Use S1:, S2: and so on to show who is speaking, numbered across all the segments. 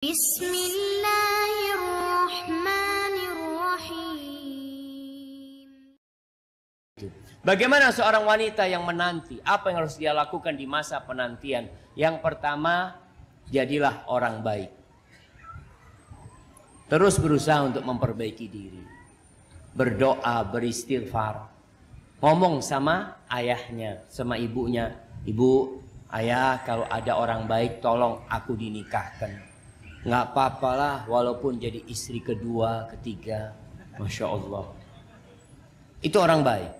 S1: Bismillahirrahmanirrahim. Bagaimana seorang wanita yang menanti? Apa yang harus dia lakukan di masa penantian? Yang pertama, jadilah orang baik. Terus berusaha untuk memperbaiki diri. Berdoa, beristighfar. Ngomong sama ayahnya, sama ibunya. Ibu, ayah kalau ada orang baik tolong aku dinikahkan nggak apa lah walaupun jadi istri kedua, ketiga, masya Allah. Itu orang baik.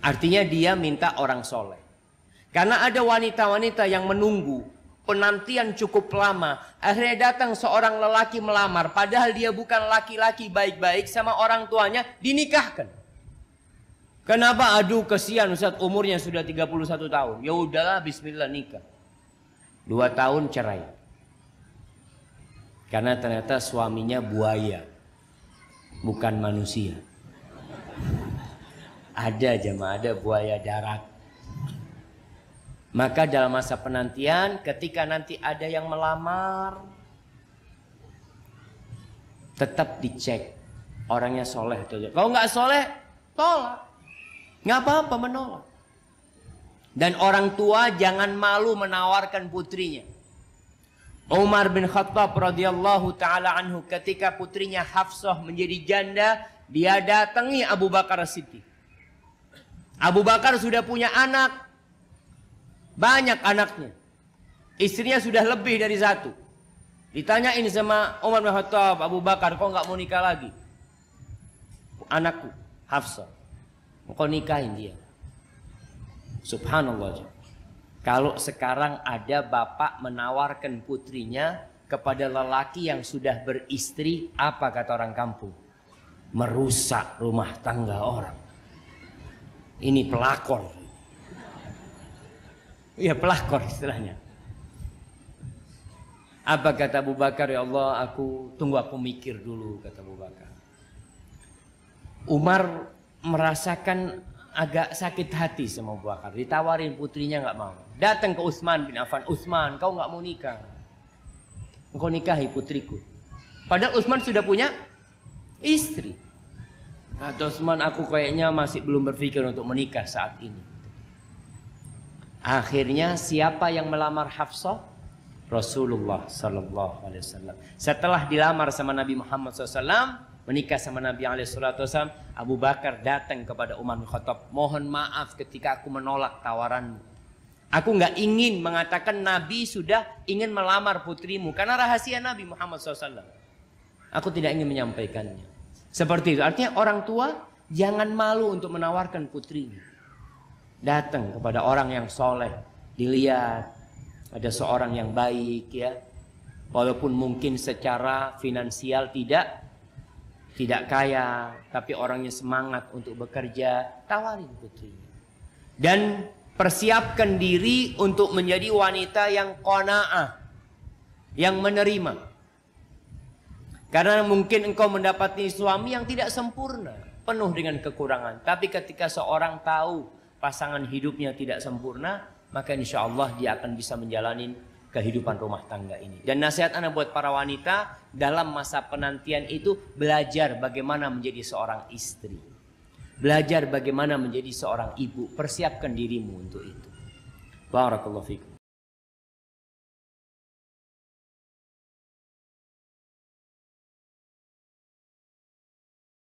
S1: Artinya dia minta orang soleh. Karena ada wanita-wanita yang menunggu penantian cukup lama. Akhirnya datang seorang lelaki melamar. Padahal dia bukan laki-laki baik-baik sama orang tuanya dinikahkan. Kenapa? Aduh kesian Ustaz umurnya sudah 31 tahun. Ya udahlah bismillah nikah. Dua tahun cerai. Karena ternyata suaminya buaya, bukan manusia. Ada jemaah, ada buaya darat. Maka dalam masa penantian ketika nanti ada yang melamar tetap dicek orangnya soleh atau tidak. Kalau nggak soleh tolak, nggak apa-apa menolak. Dan orang tua jangan malu menawarkan putrinya. Umar bin Khattab radhiyallahu taala anhu ketika putrinya Hafsah menjadi janda, dia datangi Abu Bakar Siti. Abu Bakar sudah punya anak, banyak anaknya. Istrinya sudah lebih dari satu. Ditanyain sama Umar bin Khattab, Abu Bakar, kok nggak mau nikah lagi? Anakku, Hafsah. Kau nikahin dia. Subhanallah. Kalau sekarang ada bapak menawarkan putrinya kepada lelaki yang sudah beristri, apa kata orang kampung? Merusak rumah tangga orang. Ini pelakor.
S2: Ya pelakor
S1: istilahnya. Apa kata Abu Bakar? Ya Allah, aku tunggu aku mikir dulu, kata Abu Bakar. Umar merasakan agak sakit hati sama Abu Bakar. Ditawarin putrinya nggak mau. Datang ke Utsman bin Affan. Utsman, kau nggak mau nikah. Engkau nikahi putriku. Padahal Utsman sudah punya istri. Nah, Utsman, aku kayaknya masih belum berpikir untuk menikah saat ini. Akhirnya siapa yang melamar Hafsah? Rasulullah Sallallahu Alaihi Wasallam. Setelah dilamar sama Nabi Muhammad SAW, menikah sama Nabi SAW, Abu Bakar datang kepada Umar bin Khattab, mohon maaf ketika aku menolak tawaranmu. Aku nggak ingin mengatakan Nabi sudah ingin melamar putrimu karena rahasia Nabi Muhammad SAW. Aku tidak ingin menyampaikannya. Seperti itu. Artinya orang tua jangan malu untuk menawarkan putrinya. Datang kepada orang yang soleh, dilihat ada seorang yang baik ya, walaupun mungkin secara finansial tidak tidak kaya, tapi orangnya semangat untuk bekerja, tawarin putrinya. Dan persiapkan diri untuk menjadi wanita yang kona'ah, yang menerima. Karena mungkin engkau mendapati suami yang tidak sempurna, penuh dengan kekurangan. Tapi ketika seorang tahu pasangan hidupnya tidak sempurna, maka insya Allah dia akan bisa menjalani kehidupan rumah tangga ini. Dan nasihat anak buat para wanita dalam masa penantian itu belajar bagaimana menjadi seorang istri. Belajar bagaimana menjadi seorang ibu. Persiapkan dirimu untuk itu. Barakallahu fikum.